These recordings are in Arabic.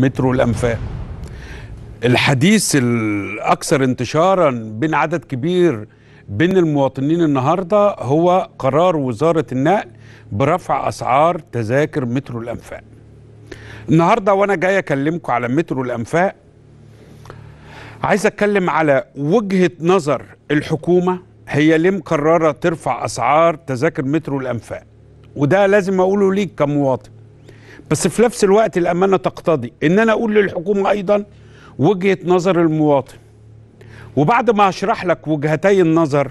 مترو الأنفاق الحديث الأكثر انتشارا بين عدد كبير بين المواطنين النهاردة هو قرار وزارة النقل برفع أسعار تذاكر مترو الأنفاق النهاردة وأنا جاي أكلمكم على مترو الأنفاق عايز أتكلم على وجهة نظر الحكومة هي ليه مقررة ترفع أسعار تذاكر مترو الأنفاق وده لازم أقوله ليك كمواطن بس في نفس الوقت الامانه تقتضي ان انا اقول للحكومه ايضا وجهه نظر المواطن وبعد ما اشرح لك وجهتي النظر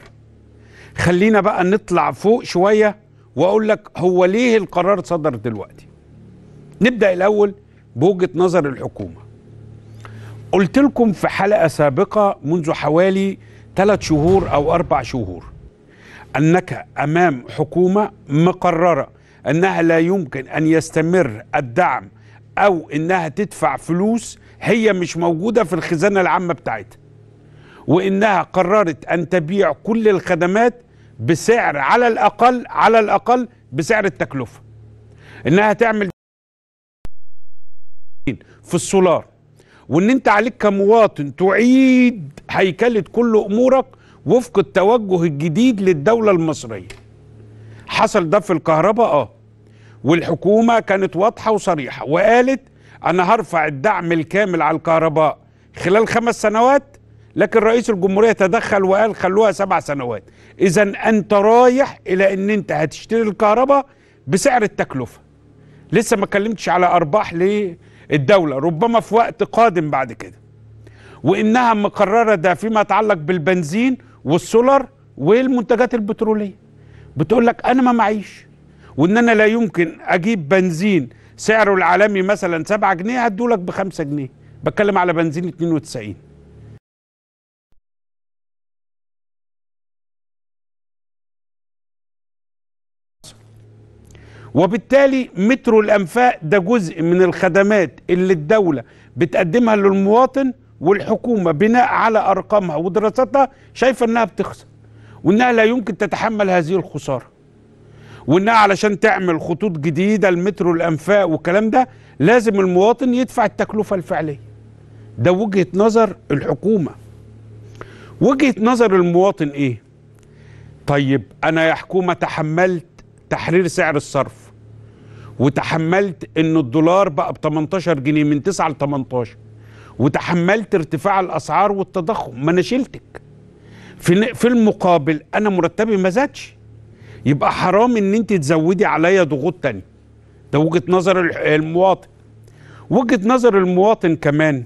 خلينا بقى نطلع فوق شويه واقول لك هو ليه القرار صدر دلوقتي نبدا الاول بوجهه نظر الحكومه قلت لكم في حلقه سابقه منذ حوالي ثلاث شهور او اربع شهور انك امام حكومه مقرره انها لا يمكن ان يستمر الدعم او انها تدفع فلوس هي مش موجوده في الخزانه العامه بتاعتها وانها قررت ان تبيع كل الخدمات بسعر على الاقل على الاقل بسعر التكلفه انها تعمل في السولار وان انت عليك كمواطن تعيد هيكله كل امورك وفق التوجه الجديد للدوله المصريه حصل ده في الكهرباء اه والحكومة كانت واضحة وصريحة وقالت أنا هرفع الدعم الكامل على الكهرباء خلال خمس سنوات لكن رئيس الجمهورية تدخل وقال خلوها سبع سنوات إذا أنت رايح إلى أن أنت هتشتري الكهرباء بسعر التكلفة لسه ما اتكلمتش على أرباح للدولة ربما في وقت قادم بعد كده وإنها مقررة ده فيما يتعلق بالبنزين والسولر والمنتجات البترولية بتقول لك أنا ما معيش وان انا لا يمكن اجيب بنزين سعره العالمي مثلا 7 جنيه هدولك ب 5 جنيه بتكلم على بنزين 92 وبالتالي مترو الانفاق ده جزء من الخدمات اللي الدوله بتقدمها للمواطن والحكومه بناء على ارقامها ودراستها شايفه انها بتخسر وانها لا يمكن تتحمل هذه الخساره وانها علشان تعمل خطوط جديده المترو الانفاق والكلام ده لازم المواطن يدفع التكلفه الفعليه ده وجهه نظر الحكومه وجهه نظر المواطن ايه طيب انا يا حكومه تحملت تحرير سعر الصرف وتحملت ان الدولار بقى ب 18 جنيه من 9 ل 18 وتحملت ارتفاع الاسعار والتضخم ما انا شلتك في في المقابل انا مرتبي ما زادش يبقى حرام ان انت تزودي عليا ضغوط تاني ده وجهه نظر المواطن وجهه نظر المواطن كمان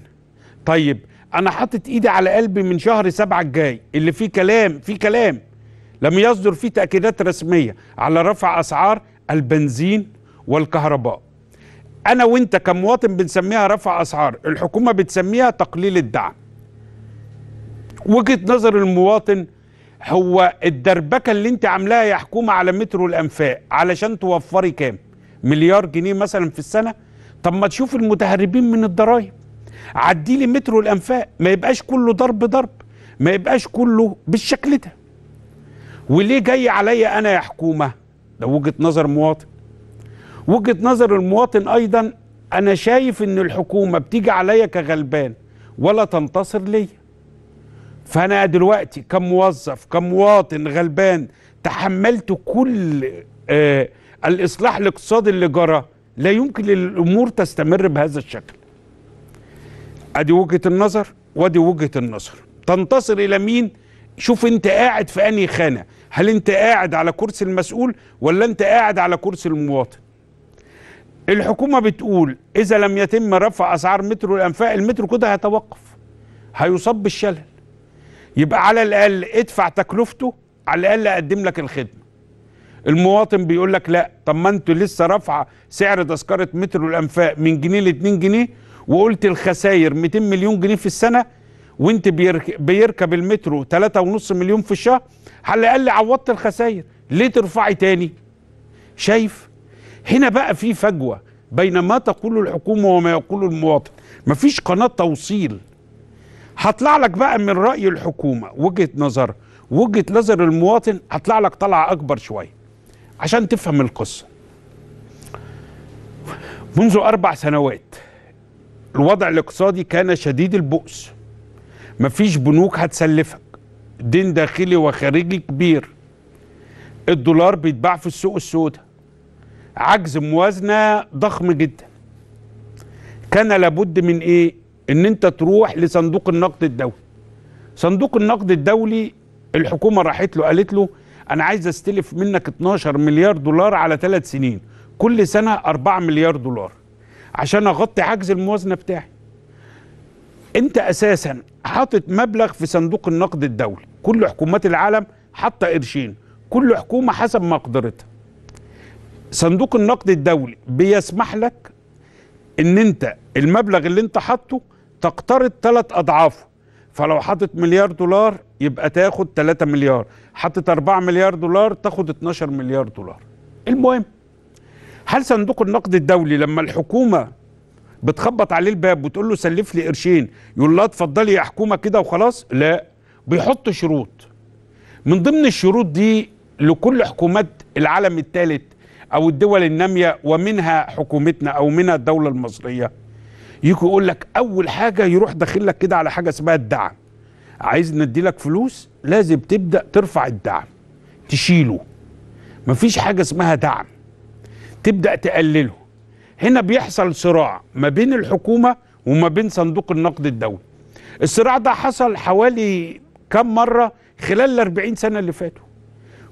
طيب انا حاطط ايدي على قلبي من شهر سبعة الجاي اللي فيه كلام فيه كلام لم يصدر فيه تاكيدات رسميه على رفع اسعار البنزين والكهرباء انا وانت كمواطن بنسميها رفع اسعار الحكومه بتسميها تقليل الدعم وجهه نظر المواطن هو الدربكه اللي انت عاملاها يا حكومه على مترو الانفاق علشان توفري كام مليار جنيه مثلا في السنه طب ما تشوف المتهربين من الضرايب عدي لي مترو الانفاق ما يبقاش كله ضرب ضرب ما يبقاش كله بالشكل ده وليه جاي عليا انا يا حكومه ده وجهه نظر مواطن وجهه نظر المواطن ايضا انا شايف ان الحكومه بتيجي عليا كغلبان ولا تنتصر ليا فأنا دلوقتي كموظف كمواطن غلبان تحملت كل آه الإصلاح الاقتصادي اللي جرى لا يمكن الامور تستمر بهذا الشكل أدي وجهة النظر وأدي وجهة النظر تنتصر إلى مين شوف أنت قاعد في أنهي خانة هل أنت قاعد على كرسي المسؤول ولا أنت قاعد على كرسي المواطن الحكومة بتقول إذا لم يتم رفع أسعار مترو الأنفاق المترو كده هيتوقف هيصاب بالشلل يبقى على الاقل ادفع تكلفته على الاقل اقدم لك الخدمه المواطن بيقول لك لا طب ما انت لسه رافعه سعر تذكره مترو الانفاق من جنيه ل 2 جنيه وقلت الخساير 200 مليون جنيه في السنه وانت بيركب المترو 3.5 مليون في الشهر على الاقل عوضت الخساير ليه ترفعي تاني شايف هنا بقى في فجوه بين ما تقوله الحكومه وما يقوله المواطن مفيش قناه توصيل هطلع لك بقى من راي الحكومه وجهه نظر وجهه نظر المواطن هطلع لك طلعه اكبر شويه عشان تفهم القصه منذ اربع سنوات الوضع الاقتصادي كان شديد البؤس مفيش بنوك هتسلفك دين داخلي وخارجي كبير الدولار بيتباع في السوق السوداء عجز موازنه ضخم جدا كان لابد من ايه ان انت تروح لصندوق النقد الدولي صندوق النقد الدولي الحكومه راحت له قالت له انا عايز استلف منك 12 مليار دولار على ثلاث سنين كل سنه 4 مليار دولار عشان اغطي عجز الموازنه بتاعي انت اساسا حاطط مبلغ في صندوق النقد الدولي كل حكومات العالم حاطه قرشين كل حكومه حسب مقدرتها صندوق النقد الدولي بيسمح لك ان انت المبلغ اللي انت حاطه تقترض ثلاث أضعافه فلو حاطط مليار دولار يبقى تاخد 3 مليار حاطط 4 مليار دولار تاخد 12 مليار دولار المهم هل صندوق النقد الدولي لما الحكومة بتخبط عليه الباب وتقول له سلف لي قرشين يقول لها اتفضلي يا حكومة كده وخلاص لا بيحط شروط من ضمن الشروط دي لكل حكومات العالم الثالث او الدول الناميه ومنها حكومتنا او منها الدوله المصريه يجي يقول لك اول حاجه يروح داخل لك كده على حاجه اسمها الدعم عايز ندي لك فلوس لازم تبدا ترفع الدعم تشيله مفيش حاجه اسمها دعم تبدا تقلله هنا بيحصل صراع ما بين الحكومه وما بين صندوق النقد الدولي الصراع ده حصل حوالي كم مره خلال ال 40 سنه اللي فاتوا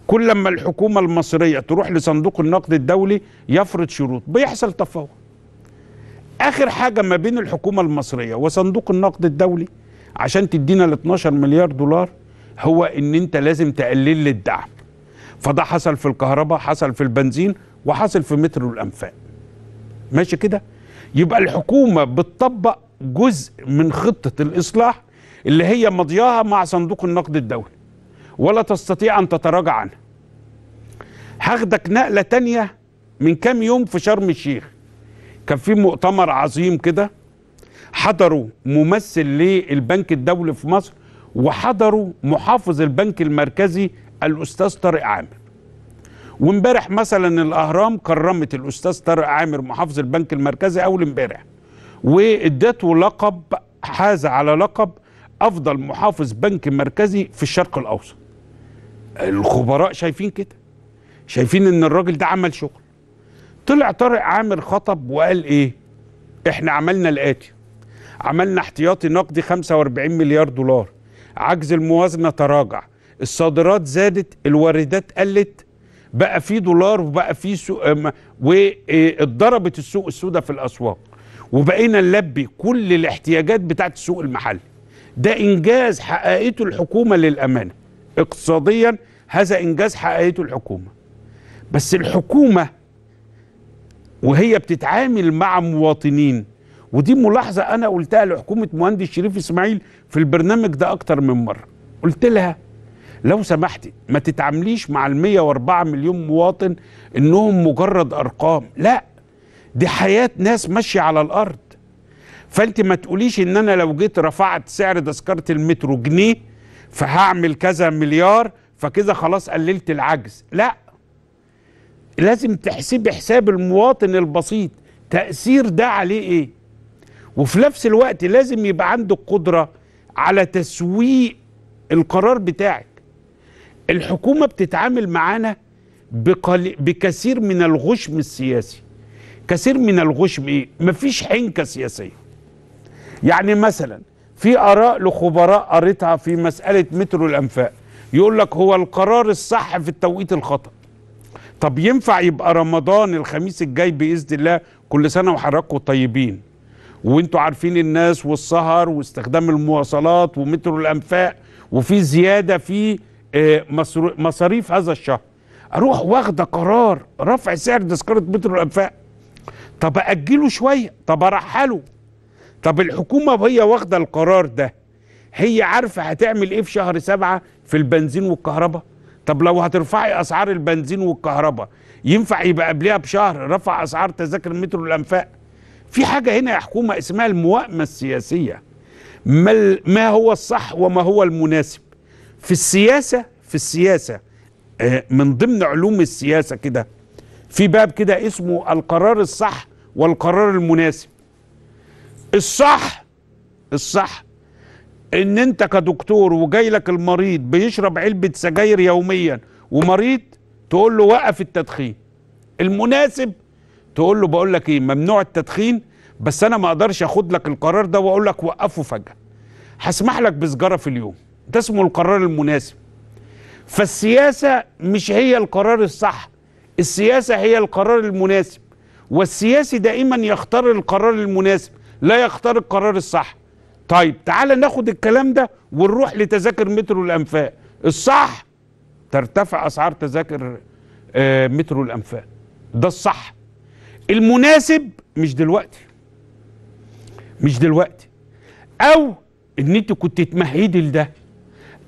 كل لما الحكومه المصريه تروح لصندوق النقد الدولي يفرض شروط بيحصل تفاوض اخر حاجه ما بين الحكومه المصريه وصندوق النقد الدولي عشان تدينا ال 12 مليار دولار هو ان انت لازم تقلل لي الدعم فده حصل في الكهرباء حصل في البنزين وحصل في مترو الانفاق ماشي كده يبقى الحكومه بتطبق جزء من خطه الاصلاح اللي هي مضياها مع صندوق النقد الدولي ولا تستطيع ان تتراجع عنها هاخدك نقله تانيه من كام يوم في شرم الشيخ كان في مؤتمر عظيم كده حضروا ممثل للبنك الدولي في مصر وحضروا محافظ البنك المركزي الاستاذ طارق عامر وامبارح مثلا الاهرام كرمت الاستاذ طارق عامر محافظ البنك المركزي اول امبارح وادته لقب حاز على لقب افضل محافظ بنك مركزي في الشرق الاوسط الخبراء شايفين كده شايفين ان الراجل ده عمل شغل طلع طارق عامر خطب وقال ايه احنا عملنا الاتي عملنا احتياطي نقدي 45 مليار دولار عجز الموازنه تراجع الصادرات زادت الواردات قلت بقى في دولار وبقى في سوق واتضربت السوق السوداء في الاسواق وبقينا نلبي كل الاحتياجات بتاعه السوق المحلي ده انجاز حققته الحكومه للامانه اقتصاديا هذا انجاز حققته الحكومه بس الحكومه وهي بتتعامل مع مواطنين ودي ملاحظة أنا قلتها لحكومة مهندس شريف إسماعيل في البرنامج ده أكتر من مرة قلت لها لو سمحتي ما تتعامليش مع ال 104 مليون مواطن إنهم مجرد أرقام لا دي حياة ناس ماشية على الأرض فأنت ما تقوليش إن أنا لو جيت رفعت سعر تذكرة المترو جنيه فهعمل كذا مليار فكذا خلاص قللت العجز لا لازم تحسب حساب المواطن البسيط تأثير ده عليه إيه وفي نفس الوقت لازم يبقى عندك قدرة على تسويق القرار بتاعك الحكومة بتتعامل معانا بقل... بكثير من الغشم السياسي كثير من الغشم ايه مفيش حنكة سياسية يعني مثلا في آراء لخبراء قريتها في مسألة مترو الأنفاق يقول لك هو القرار الصح في التوقيت الخطأ طب ينفع يبقى رمضان الخميس الجاي باذن الله كل سنه وحضراتكم طيبين وانتوا عارفين الناس والسهر واستخدام المواصلات ومترو الانفاق وفي زياده في آه، مصاريف هذا الشهر اروح واخده قرار رفع سعر تذكره مترو الانفاق طب اجله شويه طب ارحله طب الحكومه وهي واخده القرار ده هي عارفه هتعمل ايه في شهر سبعه في البنزين والكهرباء طب لو هترفعي اسعار البنزين والكهرباء ينفع يبقى قبلها بشهر رفع اسعار تذاكر المترو الانفاق في حاجه هنا يا حكومه اسمها الموائمه السياسيه ما هو الصح وما هو المناسب في السياسه في السياسه آه، من ضمن علوم السياسه كده في باب كده اسمه القرار الصح والقرار المناسب الصح الصح ان انت كدكتور وجاي لك المريض بيشرب علبه سجاير يوميا ومريض تقول له وقف التدخين المناسب تقول له بقول لك ايه ممنوع التدخين بس انا ما اقدرش اخد لك القرار ده واقول لك وقفه فجاه هسمح لك بسجاره في اليوم ده اسمه القرار المناسب فالسياسه مش هي القرار الصح السياسه هي القرار المناسب والسياسي دائما يختار القرار المناسب لا يختار القرار الصح طيب تعال ناخد الكلام ده ونروح لتذاكر مترو الانفاق الصح ترتفع اسعار تذاكر آه، مترو الانفاق ده الصح المناسب مش دلوقتي مش دلوقتي او ان انت كنت تمهدي لده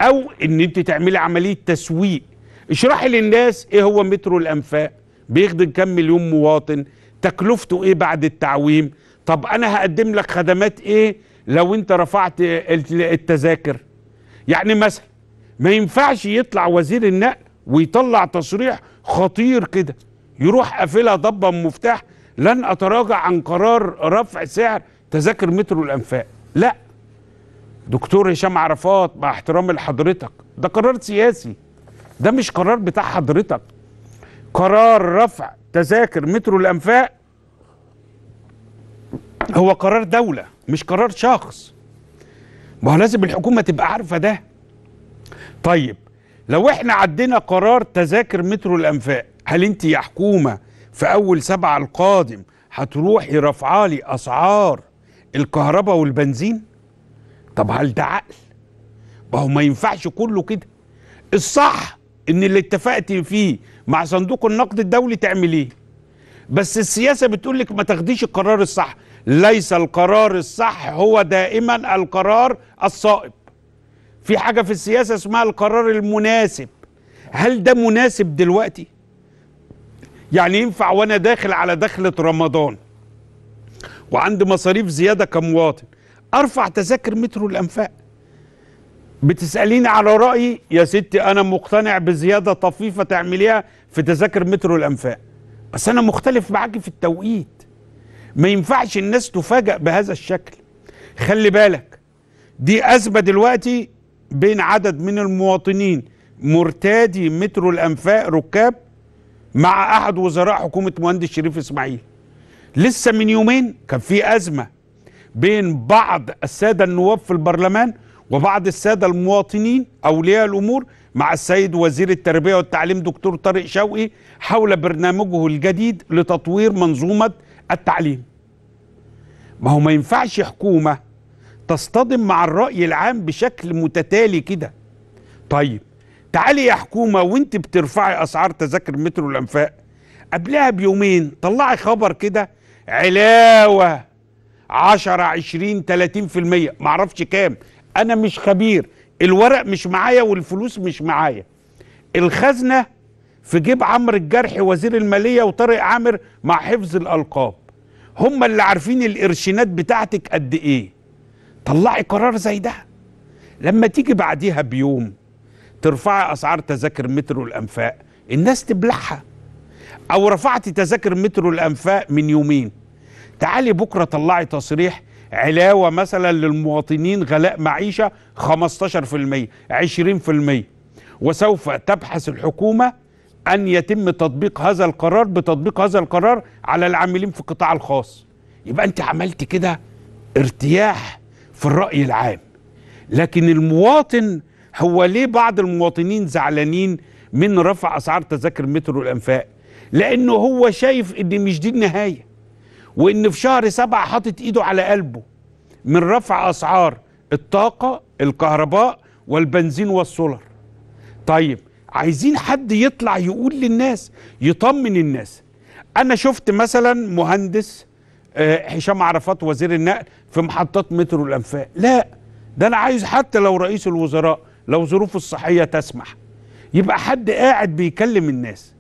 او ان انت تعملي عمليه تسويق اشرحي للناس ايه هو مترو الانفاق بيخدم كم مليون مواطن تكلفته ايه بعد التعويم طب انا هقدم لك خدمات ايه لو انت رفعت التذاكر يعني مثلا ما ينفعش يطلع وزير النقل ويطلع تصريح خطير كده يروح قافلها ضبه مفتاح لن اتراجع عن قرار رفع سعر تذاكر مترو الانفاق لا دكتور هشام عرفات مع احترامي لحضرتك ده قرار سياسي ده مش قرار بتاع حضرتك قرار رفع تذاكر مترو الانفاق هو قرار دوله مش قرار شخص ما هو لازم الحكومة تبقى عارفة ده طيب لو احنا عدينا قرار تذاكر مترو الأنفاق هل انت يا حكومة في أول سبعة القادم هتروحي رافعة لي أسعار الكهرباء والبنزين طب هل ده عقل ما هو ما ينفعش كله كده الصح ان اللي اتفقت فيه مع صندوق النقد الدولي تعمليه بس السياسه بتقول لك ما تاخديش القرار الصح ليس القرار الصح هو دائما القرار الصائب في حاجة في السياسة اسمها القرار المناسب هل ده مناسب دلوقتي؟ يعني ينفع وانا داخل على دخلة رمضان وعندي مصاريف زيادة كمواطن ارفع تذاكر مترو الانفاق بتسأليني على رأيي يا ستي انا مقتنع بزيادة طفيفة تعمليها في تذاكر مترو الانفاق بس انا مختلف معاكي في التوقيت ما ينفعش الناس تفاجأ بهذا الشكل خلي بالك دي أزمة دلوقتي بين عدد من المواطنين مرتادي مترو الأنفاق ركاب مع أحد وزراء حكومة مهندس شريف إسماعيل لسه من يومين كان في أزمة بين بعض السادة النواب في البرلمان وبعض السادة المواطنين أولياء الأمور مع السيد وزير التربية والتعليم دكتور طارق شوقي حول برنامجه الجديد لتطوير منظومة التعليم ما هو ما ينفعش حكومة تصطدم مع الرأي العام بشكل متتالي كده طيب تعالي يا حكومة وانت بترفعي أسعار تذاكر مترو الأنفاق قبلها بيومين طلعي خبر كده علاوة 10 20 30% معرفش كام أنا مش خبير الورق مش معايا والفلوس مش معايا الخزنة في جيب عمرو الجرحي وزير الماليه وطارق عامر مع حفظ الالقاب هم اللي عارفين القرشينات بتاعتك قد ايه طلعي قرار زي ده لما تيجي بعديها بيوم ترفعي اسعار تذاكر مترو الانفاق الناس تبلعها او رفعتي تذاكر مترو الانفاق من يومين تعالي بكره طلعي تصريح علاوه مثلا للمواطنين غلاء معيشه 15% 20% وسوف تبحث الحكومه أن يتم تطبيق هذا القرار بتطبيق هذا القرار على العاملين في القطاع الخاص يبقى أنت عملت كده ارتياح في الرأي العام لكن المواطن هو ليه بعض المواطنين زعلانين من رفع أسعار تذاكر مترو الأنفاق لأنه هو شايف إن مش دي النهاية وإن في شهر سبعة حاطط إيده على قلبه من رفع أسعار الطاقة الكهرباء والبنزين والسولر طيب عايزين حد يطلع يقول للناس يطمن الناس انا شفت مثلا مهندس آه، هشام عرفات وزير النقل في محطات مترو الانفاق لا ده انا عايز حتى لو رئيس الوزراء لو ظروفه الصحيه تسمح يبقى حد قاعد بيكلم الناس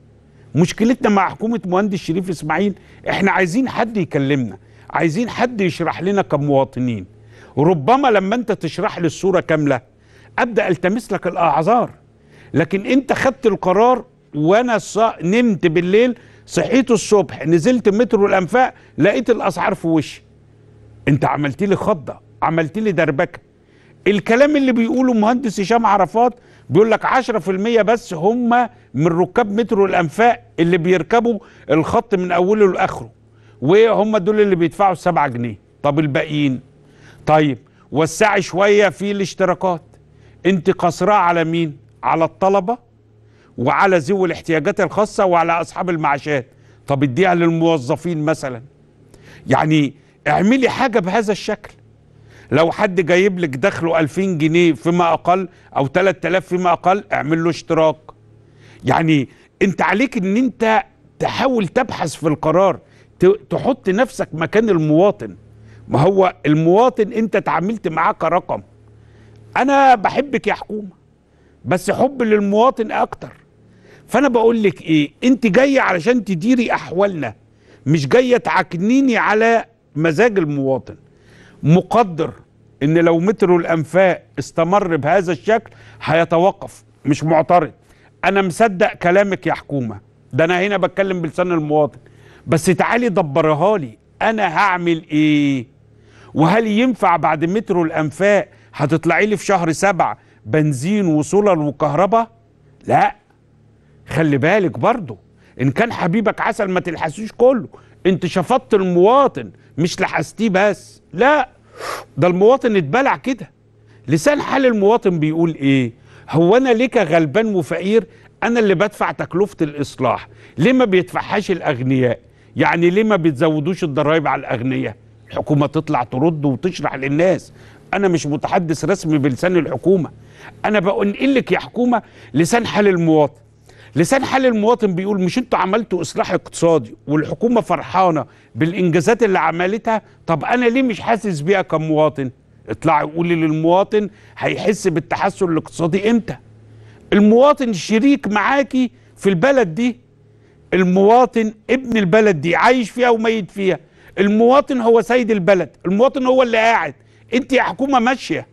مشكلتنا مع حكومه مهندس شريف اسماعيل احنا عايزين حد يكلمنا عايزين حد يشرح لنا كمواطنين ربما لما انت تشرح لي الصوره كامله ابدا التمس لك الاعذار لكن انت خدت القرار وانا نمت بالليل صحيت الصبح نزلت مترو الانفاق لقيت الاسعار في وشي انت عملت لي خضه عملت لي دربكه الكلام اللي بيقوله مهندس هشام عرفات بيقول لك 10% بس هم من ركاب مترو الانفاق اللي بيركبوا الخط من اوله لاخره وهم دول اللي بيدفعوا 7 جنيه طب الباقيين طيب وسعي شويه في الاشتراكات انت قصراء على مين على الطلبة وعلى ذوي الاحتياجات الخاصة وعلى أصحاب المعاشات طب اديها للموظفين مثلا يعني اعملي حاجة بهذا الشكل لو حد جايب لك دخله 2000 جنيه فيما أقل أو 3000 فيما أقل اعمل له اشتراك يعني انت عليك ان انت تحاول تبحث في القرار تحط نفسك مكان المواطن ما هو المواطن انت تعاملت معاه كرقم انا بحبك يا حكومه بس حب للمواطن اكتر فانا بقول لك ايه انت جايه علشان تديري احوالنا مش جايه تعكنيني على مزاج المواطن مقدر ان لو مترو الانفاق استمر بهذا الشكل هيتوقف مش معترض انا مصدق كلامك يا حكومه ده انا هنا بتكلم بلسان المواطن بس تعالي دبرها لي انا هعمل ايه وهل ينفع بعد مترو الانفاق هتطلعي لي في شهر سبعة بنزين وسولر وكهرباء لا خلي بالك برضه ان كان حبيبك عسل ما تلحسوش كله انت شفطت المواطن مش لحستيه بس لا ده المواطن اتبلع كده لسان حال المواطن بيقول ايه هو انا ليك غلبان وفقير انا اللي بدفع تكلفه الاصلاح ليه ما بيدفعهاش الاغنياء يعني ليه ما بتزودوش الضرايب على الاغنياء الحكومه تطلع ترد وتشرح للناس انا مش متحدث رسمي بلسان الحكومه انا بنقل إيه لك يا حكومه لسان حال المواطن لسان حال المواطن بيقول مش انتوا عملتوا اصلاح اقتصادي والحكومه فرحانه بالانجازات اللي عملتها طب انا ليه مش حاسس بيها كمواطن اطلعي قولي للمواطن هيحس بالتحسن الاقتصادي امتى المواطن شريك معاكي في البلد دي المواطن ابن البلد دي عايش فيها وميت فيها المواطن هو سيد البلد المواطن هو اللي قاعد انت يا حكومه ماشيه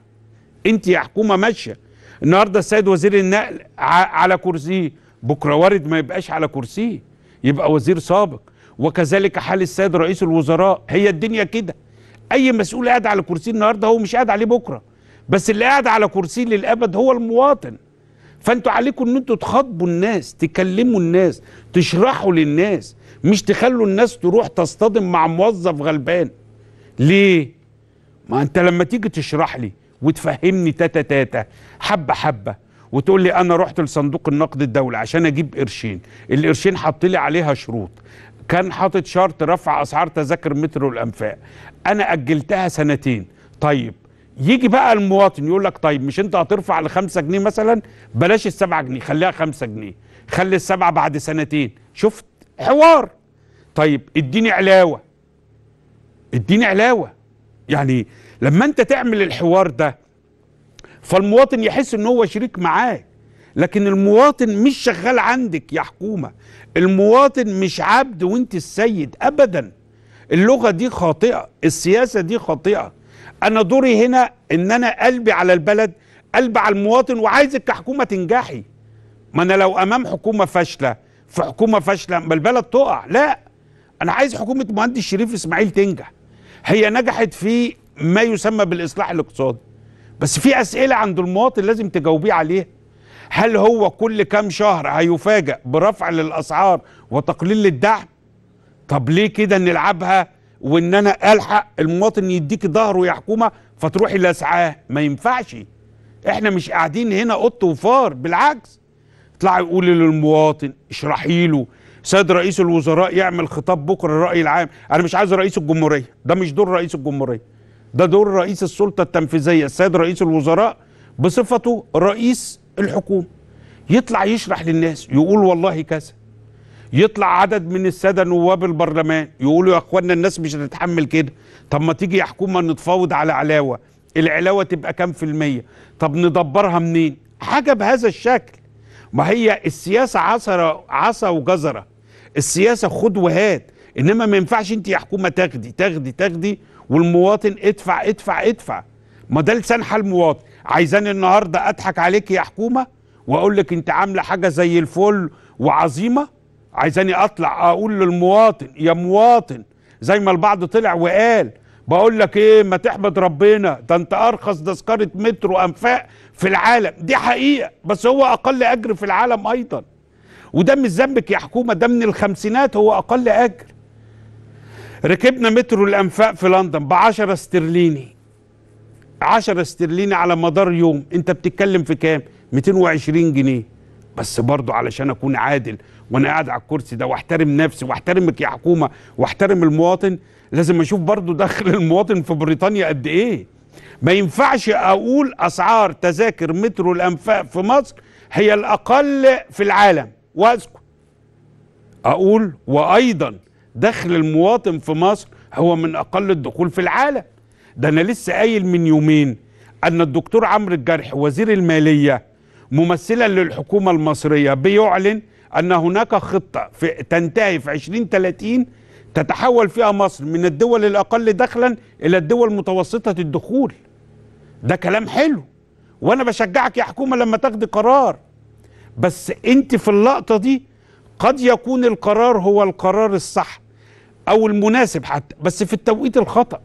انت يا حكومه ماشيه النهارده السيد وزير النقل على كرسيه بكره وارد ما يبقاش على كرسيه يبقى وزير سابق وكذلك حال السيد رئيس الوزراء هي الدنيا كده اي مسؤول قاعد على كرسيه النهارده هو مش قاعد عليه بكره بس اللي قاعد على كرسيه للابد هو المواطن فانتوا عليكم ان انتوا تخاطبوا الناس تكلموا الناس تشرحوا للناس مش تخلوا الناس تروح تصطدم مع موظف غلبان ليه ما انت لما تيجي تشرح لي وتفهمني تاتا تاتا حبه حبه وتقول لي انا رحت لصندوق النقد الدولي عشان اجيب قرشين القرشين حط لي عليها شروط كان حاطط شرط رفع اسعار تذاكر مترو الانفاق انا اجلتها سنتين طيب يجي بقى المواطن يقول لك طيب مش انت هترفع ل 5 جنيه مثلا بلاش ال 7 جنيه خليها 5 جنيه خلي ال 7 بعد سنتين شفت حوار طيب اديني علاوة اديني علاوة يعني لما انت تعمل الحوار ده فالمواطن يحس ان هو شريك معاك لكن المواطن مش شغال عندك يا حكومة المواطن مش عبد وانت السيد ابدا اللغة دي خاطئة السياسة دي خاطئة انا دوري هنا ان انا قلبي على البلد قلبي على المواطن وعايزك كحكومه تنجحي ما انا لو امام حكومه فاشله في حكومه فاشله ما البلد تقع لا انا عايز حكومه مهندس شريف اسماعيل تنجح هي نجحت في ما يسمى بالاصلاح الاقتصادي بس في اسئله عند المواطن لازم تجاوبيه عليها هل هو كل كام شهر هيفاجئ برفع للأسعار وتقليل للدعم؟ طب ليه كده نلعبها وان انا الحق المواطن يديك ظهره يا حكومه فتروحي لاسعاه ما ينفعش احنا مش قاعدين هنا قط وفار بالعكس اطلعي قولي للمواطن اشرحي له سيد رئيس الوزراء يعمل خطاب بكره الراي العام انا مش عايز رئيس الجمهوريه ده مش دور رئيس الجمهوريه ده دور رئيس السلطه التنفيذيه السيد رئيس الوزراء بصفته رئيس الحكومه يطلع يشرح للناس يقول والله كذا يطلع عدد من الساده نواب البرلمان يقولوا يا اخوانا الناس مش هتتحمل كده طب ما تيجي يا حكومه نتفاوض على علاوه العلاوه تبقى كام في الميه طب ندبرها منين حاجه بهذا الشكل ما هي السياسه عصا عصا وجزره السياسه خد وهات انما ما ينفعش انت يا حكومه تاخدي تاخدي تاخدي والمواطن ادفع ادفع ادفع ما ده لسان حال المواطن عايزان النهارده اضحك عليك يا حكومه واقول لك انت عامله حاجه زي الفل وعظيمه عايزاني اطلع اقول للمواطن يا مواطن زي ما البعض طلع وقال بقول لك ايه ما تحمد ربنا ده انت ارخص تذكره مترو انفاق في العالم دي حقيقه بس هو اقل اجر في العالم ايضا وده مش ذنبك يا حكومه ده من الخمسينات هو اقل اجر ركبنا مترو الانفاق في لندن ب 10 استرليني 10 استرليني على مدار يوم انت بتتكلم في كام 220 جنيه بس برضه علشان اكون عادل وانا قاعد على الكرسي ده واحترم نفسي واحترمك يا حكومه واحترم المواطن لازم اشوف برضه دخل المواطن في بريطانيا قد ايه ما ينفعش اقول اسعار تذاكر مترو الانفاق في مصر هي الاقل في العالم واسكت اقول وايضا دخل المواطن في مصر هو من اقل الدخول في العالم ده انا لسه قايل من يومين ان الدكتور عمرو الجرح وزير الماليه ممثلا للحكومة المصرية بيعلن أن هناك خطة في تنتهي في 2030 تتحول فيها مصر من الدول الأقل دخلا إلى الدول متوسطة الدخول ده كلام حلو وأنا بشجعك يا حكومة لما تاخدي قرار بس أنت في اللقطة دي قد يكون القرار هو القرار الصح أو المناسب حتى بس في التوقيت الخطأ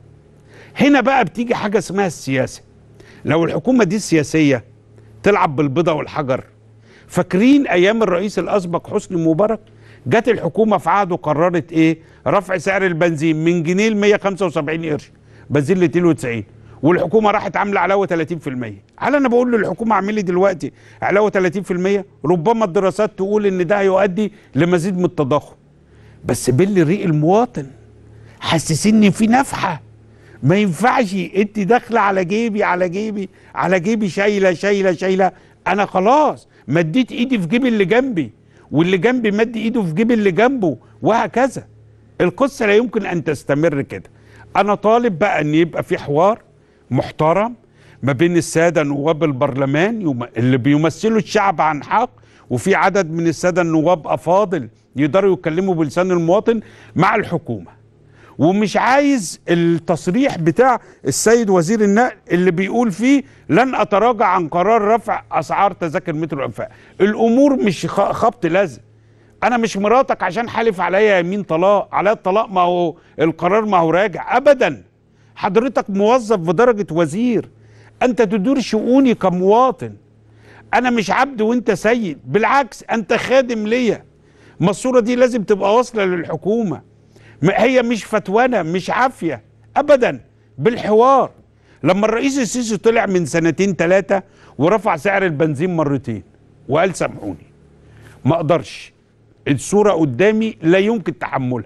هنا بقى بتيجي حاجة اسمها السياسة لو الحكومة دي سياسية تلعب بالبيضة والحجر فاكرين أيام الرئيس الأسبق حسني مبارك جت الحكومة في عهده قررت إيه رفع سعر البنزين من جنيه ل 175 قرش بنزين ل 92 والحكومه راحت عامله علاوه 30% هل انا بقول للحكومه اعملي دلوقتي علاوه 30% ربما الدراسات تقول ان ده هيؤدي لمزيد من التضخم بس باللي ريق المواطن حسسني في نفحه ما ينفعش انت داخله على جيبي على جيبي على جيبي شايله شايله شايله انا خلاص مديت ايدي في جيب اللي جنبي واللي جنبي مد ايده في جيب اللي جنبه وهكذا القصه لا يمكن ان تستمر كده انا طالب بقى ان يبقى في حوار محترم ما بين الساده نواب البرلمان اللي بيمثلوا الشعب عن حق وفي عدد من الساده النواب افاضل يقدروا يتكلموا بلسان المواطن مع الحكومه ومش عايز التصريح بتاع السيد وزير النقل اللي بيقول فيه لن اتراجع عن قرار رفع اسعار تذاكر مترو الانفاق الامور مش خبط لازم انا مش مراتك عشان حالف عليا يمين طلاق عليا الطلاق ما هو القرار ما هو راجع ابدا حضرتك موظف بدرجه وزير انت تدير شؤوني كمواطن انا مش عبد وانت سيد بالعكس انت خادم ليا ما الصوره دي لازم تبقى واصله للحكومه هي مش فتوانة مش عافية أبدا بالحوار لما الرئيس السيسي طلع من سنتين ثلاثة ورفع سعر البنزين مرتين وقال سامحوني ما أقدرش الصورة قدامي لا يمكن تحملها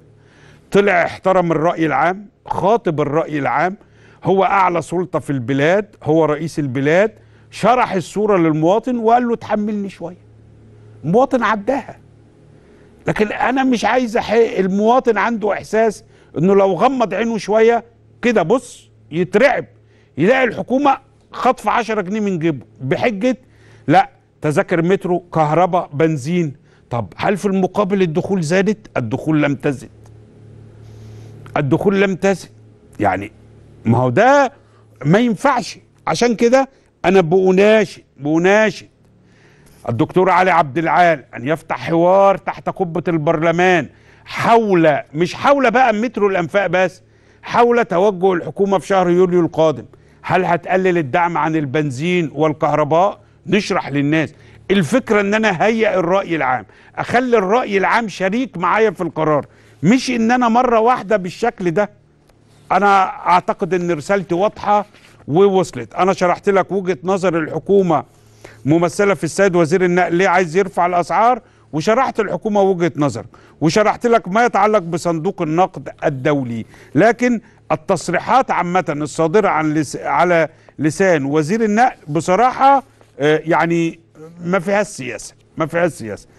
طلع احترم الرأي العام خاطب الرأي العام هو أعلى سلطة في البلاد هو رئيس البلاد شرح الصورة للمواطن وقال له تحملني شوية المواطن عداها لكن انا مش عايز احق المواطن عنده احساس انه لو غمض عينه شويه كده بص يترعب يلاقي الحكومه خطف 10 جنيه من جيبه بحجه لا تذاكر مترو كهرباء بنزين طب هل في المقابل الدخول زادت الدخول لم تزد الدخول لم تزد يعني ما هو ده ما ينفعش عشان كده انا بناشد بناشد الدكتور علي عبد العال أن يفتح حوار تحت قبة البرلمان حول مش حول بقى مترو الأنفاق بس حول توجه الحكومة في شهر يوليو القادم هل هتقلل الدعم عن البنزين والكهرباء نشرح للناس الفكرة ان انا هيئ الرأي العام اخلي الرأي العام شريك معايا في القرار مش ان انا مرة واحدة بالشكل ده انا اعتقد ان رسالتي واضحة ووصلت انا شرحت لك وجهة نظر الحكومة ممثله في السيد وزير النقل ليه عايز يرفع الاسعار وشرحت الحكومه وجهه نظرك وشرحت لك ما يتعلق بصندوق النقد الدولي لكن التصريحات عامه الصادره عن لس... على لسان وزير النقل بصراحه آه، يعني ما فيها السياسه ما فيها السياسه